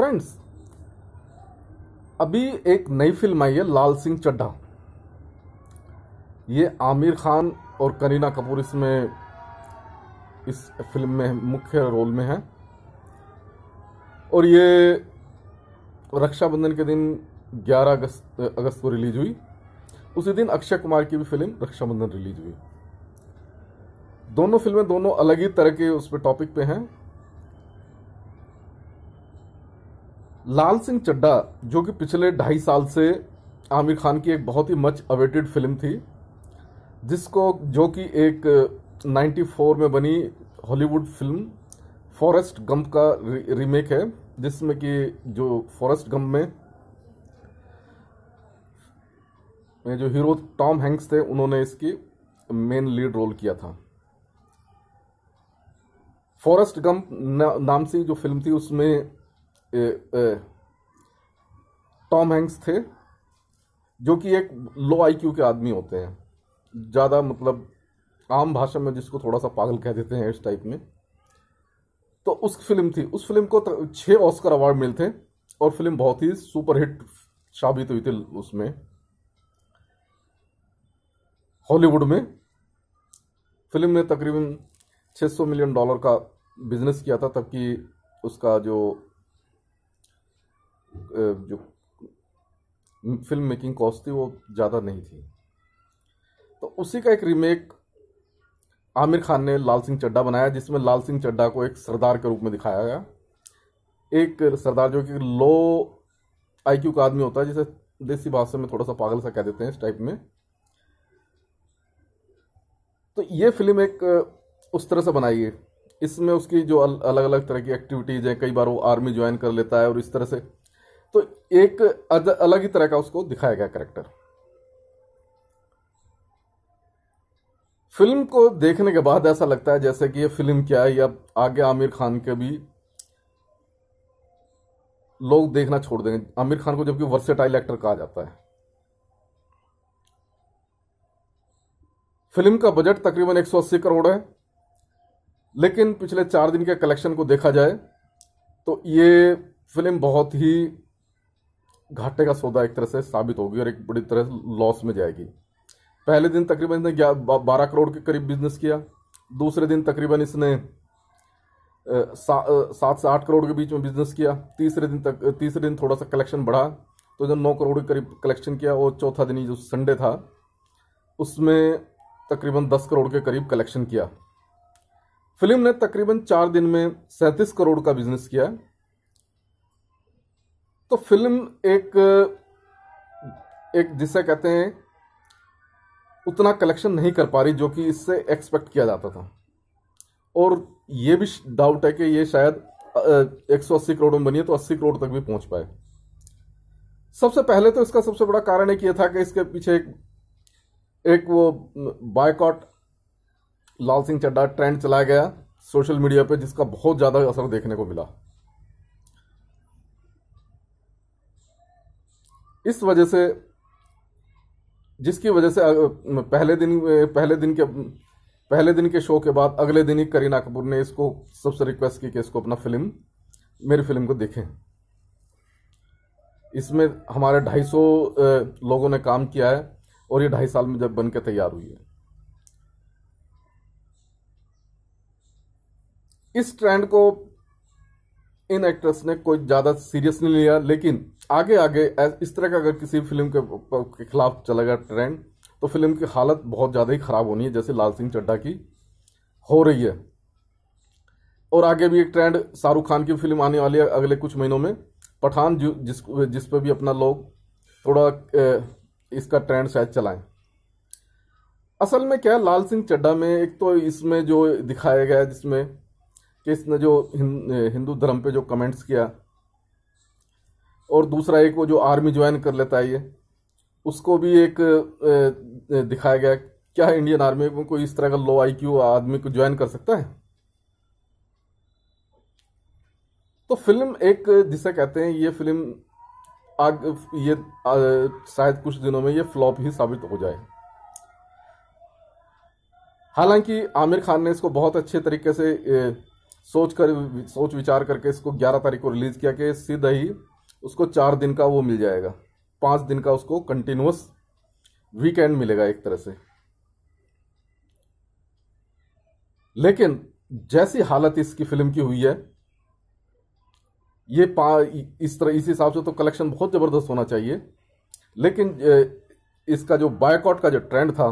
friends अभी एक नई फिल्म आई है लाल सिंह चड्ढा ये आमिर खान और करीना कपूर इसमें इस फिल्म में मुख्य रोल में है और ये रक्षाबंधन के दिन 11 अगस्त अगस्त को रिलीज हुई उसी दिन अक्षय कुमार की भी फिल्म रक्षाबंधन रिलीज हुई दोनों फिल्में दोनों अलग ही तरह के उस पर टॉपिक पे हैं लाल सिंह चड्डा जो कि पिछले ढाई साल से आमिर खान की एक बहुत ही मच अवेटेड फिल्म थी जिसको जो कि एक 94 uh, में बनी हॉलीवुड फिल्म फॉरेस्ट गम्प का रीमेक है जिसमें कि जो फॉरेस्ट गम में जो हीरो टॉम हैंक्स थे उन्होंने इसकी मेन लीड रोल किया था फॉरेस्ट गम नाम से जो फिल्म थी उसमें टॉम हैंक्स थे जो कि एक लो आईक्यू के आदमी होते हैं ज़्यादा मतलब आम भाषा में जिसको थोड़ा सा पागल कह देते हैं इस टाइप में तो उस फिल्म थी उस फिल्म को छः ऑस्कर अवार्ड मिले थे और फिल्म बहुत ही सुपरहिट साबित हुई थी उसमें हॉलीवुड में फिल्म ने तकरीबन 600 मिलियन डॉलर का बिजनेस किया था तबकि उसका जो जो फिल्म मेकिंग कॉस्ट थी वो ज़्यादा नहीं थी तो उसी का एक रीमेक आमिर खान ने लाल सिंह चड्डा बनाया जिसमें लाल सिंह चड्डा को एक सरदार के रूप में दिखाया गया एक सरदार जो कि लो आईक्यू का आदमी होता है जिसे देसी भाषा में थोड़ा सा पागल सा कह देते हैं इस टाइप में तो ये फिल्म एक उस तरह से बनाई है इसमें उसकी जो अलग अलग तरह की एक्टिविटीज़ हैं कई बार वो आर्मी ज्वाइन कर लेता है और इस तरह से तो एक अलग ही तरह का उसको दिखाया गया करेक्टर फिल्म को देखने के बाद ऐसा लगता है जैसे कि ये फिल्म क्या है या आगे आमिर खान के भी लोग देखना छोड़ देंगे आमिर खान को जबकि वर्सेटाइल एक्टर कहा जाता है फिल्म का बजट तकरीबन 180 करोड़ है लेकिन पिछले चार दिन के कलेक्शन को देखा जाए तो ये फिल्म बहुत ही घाटे का सौदा एक तरह से साबित होगी और एक बड़ी तरह से लॉस में जाएगी पहले दिन तकरीबन इसने बारह करोड़ के करीब बिजनेस किया दूसरे दिन तकरीबन इसने सात से आठ करोड़ के बीच में बिजनेस किया तीसरे दिन तक तीसरे दिन थोड़ा सा कलेक्शन बढ़ा तो जब नौ करोड़ के करीब कलेक्शन किया और चौथा दिन जो संडे था उसमें तकरीबन दस करोड़ के करीब कलेक्शन किया फिल्म ने तकरीबन चार दिन में सैंतीस करोड़ का बिजनेस किया तो फिल्म एक एक जिसे कहते हैं उतना कलेक्शन नहीं कर पा रही जो कि इससे एक्सपेक्ट किया जाता था और ये भी डाउट है कि ये शायद 180 करोड़ में बनी है तो 80 करोड़ तक भी पहुंच पाए सबसे पहले तो इसका सबसे बड़ा कारण एक ये था कि इसके पीछे एक एक वो बायकॉट लाल सिंह चड्डा ट्रेंड चलाया गया सोशल मीडिया पे जिसका बहुत ज़्यादा असर देखने को मिला इस वजह से जिसकी वजह से पहले दिन पहले दिन के पहले दिन के शो के बाद अगले दिन ही करीना कपूर ने इसको सबसे रिक्वेस्ट की कि इसको अपना फिल्म मेरी फिल्म को देखें इसमें हमारे 250 लोगों ने काम किया है और ये ढाई साल में जब बन के तैयार हुई है इस ट्रेंड को इन एक्ट्रेस ने कोई ज़्यादा सीरियस नहीं लिया लेकिन आगे आगे इस तरह का अगर किसी फिल्म के, खिलाफ चलेगा ट्रेंड तो फिल्म की हालत बहुत ज़्यादा ही ख़राब होनी है जैसे लाल सिंह चड्ढा की हो रही है और आगे भी एक ट्रेंड शाहरुख खान की फिल्म आने वाली है अगले कुछ महीनों में पठान जो जिस जिस पर भी अपना लोग थोड़ा इसका ट्रेंड शायद चलाएं असल में क्या है लाल सिंह चड्ढा में एक तो इसमें जो दिखाया गया है जिसमें कि इसने जो हिंदू धर्म पे जो कमेंट्स किया और दूसरा एक वो जो आर्मी ज्वाइन कर लेता है ये उसको भी एक दिखाया गया क्या इंडियन आर्मी में कोई इस तरह का लो आई क्यू आदमी को ज्वाइन कर सकता है तो फिल्म एक जिसे कहते हैं ये फिल्म आग ये शायद कुछ दिनों में ये फ्लॉप ही साबित हो जाए हालांकि आमिर खान ने इसको बहुत अच्छे तरीके से ए, सोच कर सोच विचार करके इसको ग्यारह तारीख को रिलीज किया कि सीधा ही उसको चार दिन का वो मिल जाएगा पाँच दिन का उसको कंटिन्यूस वीकेंड मिलेगा एक तरह से लेकिन जैसी हालत इसकी फिल्म की हुई है ये पा इस तरह इस हिसाब से तो कलेक्शन बहुत ज़बरदस्त होना चाहिए लेकिन इसका जो बायकॉट का जो ट्रेंड था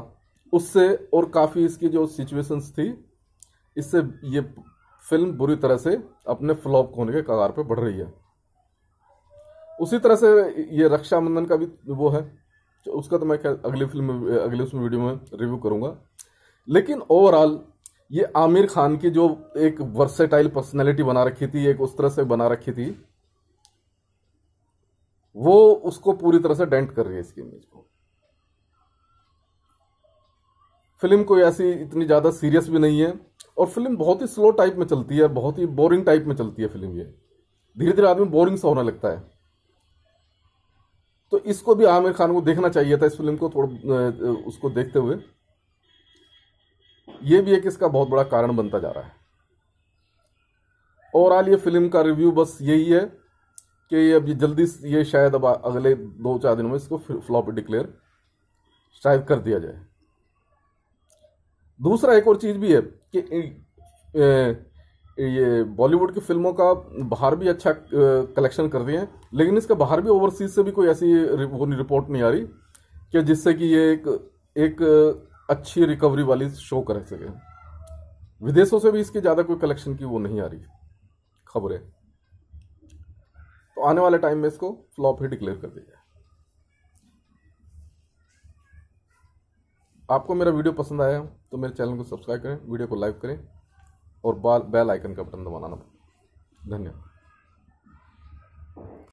उससे और काफ़ी इसकी जो सिचुएशंस थी इससे ये फिल्म बुरी तरह से अपने फ्लॉप होने के कगार पर बढ़ रही है उसी तरह से ये रक्षाबंधन का भी वो है तो उसका तो मैं अगली फिल्म अगली उसमें वीडियो में रिव्यू करूंगा लेकिन ओवरऑल ये आमिर खान की जो एक वर्सेटाइल पर्सनैलिटी बना रखी थी एक उस तरह से बना रखी थी वो उसको पूरी तरह से डेंट कर रही है इसकी इमेज को फिल्म कोई ऐसी इतनी ज़्यादा सीरियस भी नहीं है और फिल्म बहुत ही स्लो टाइप में चलती है बहुत ही बोरिंग टाइप में चलती है फिल्म ये धीरे धीरे आदमी बोरिंग सा होने लगता है तो इसको भी आमिर खान को देखना चाहिए था इस फिल्म को थोड़ा उसको देखते हुए ये भी एक इसका बहुत बड़ा कारण बनता जा रहा है ओवरऑल ये फिल्म का रिव्यू बस यही है कि ये अब जल्दी ये शायद अब अगले दो चार दिनों में इसको फ्लॉप डिक्लेयर शायद कर दिया जाए दूसरा एक और चीज़ भी है कि ये बॉलीवुड की फिल्मों का बाहर भी अच्छा कलेक्शन कर रही हैं लेकिन इसका बाहर भी ओवरसीज से भी कोई ऐसी वो रिपोर्ट नहीं आ रही कि जिससे कि ये एक एक अच्छी रिकवरी वाली शो कर सके विदेशों से भी इसकी ज़्यादा कोई कलेक्शन की वो नहीं आ रही खबरें तो आने वाले टाइम में इसको फ्लॉप ही डिक्लेयर कर दिया आपको मेरा वीडियो पसंद आया तो मेरे चैनल को सब्सक्राइब करें वीडियो को लाइक करें और बाल बेल आइकन का बटन दबाना धन्यवाद